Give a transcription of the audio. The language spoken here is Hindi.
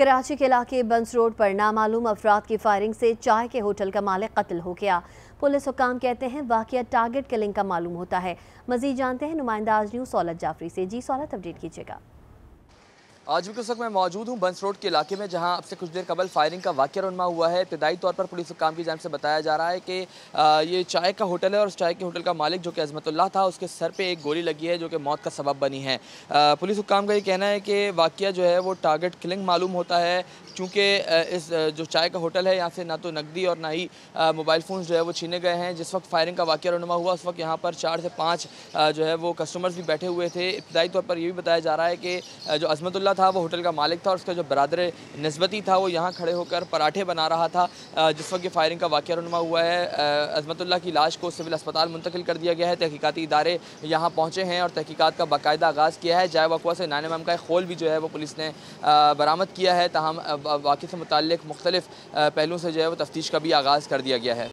कराची के इलाके बंस रोड पर नामालूम अफराद की फायरिंग से चाय के होटल का मालिक कत्ल हो गया पुलिस हुकाम कहते हैं वाकया टारगेट किलिंग का मालूम होता है मजीद जानते हैं नुमाइंदा आज न्यूज सौलत जाफरी से जी सौलत अपडेट कीजिएगा आज भी उस वक्त मैं मौजूद हूँ बंस रोड के इलाके में जहाँ से कुछ देर कबल फायरिंग का वाक्य रनमा हुआ है इब्तदाई तौर पर पुलिस हुकाम की जानब से बताया जा रहा है कि ये चाय का होटल है और उस चाय के होटल का मालिक जो कि अजमतुल्ला था उसके सर पर एक गोली लगी है जो कि मौत का सबब बनी है पुलिस हुकाम का ये कहना है कि वाक्य जो है वो टारगेट किलिंग मालूम होता है चूँकि इस जो चाय का होटल है यहाँ से ना तो नकदी और ना ही मोबाइल फ़ोन जो है वो छीने गए हैं जिस वक्त फायरिंग का वाक्य रनमा हुआ उस वक्त यहाँ पर चार से पाँच जो है वो कस्टमर्स भी बैठे हुए थे इब्तदाई तौर पर यह भी बताया जा रहा है कि जो अजमतुल्ला था वो होटल का मालिक था और उसका जो बरदर नस्बती था वो यहाँ खड़े होकर पराठे बना रहा था जिस वक्त ये फायरिंग का वाक़ रुनमा हुआ है अजमतुल्ला की लाश को सिविल अस्पताल मुंतकिल कर दिया गया है तहकीकती इदारे यहाँ पहुँचे हैं और तहकीकत का बाकायदा आगाज़ किया है जाय वकुआ से नान मम का एक खोल भी जो है वो पुलिस ने बरामद किया है तहम वाक़े से मुतल मुख्तलिफ पहलुओं से जो है वो तफ्तीश का भी आगाज़ कर दिया गया है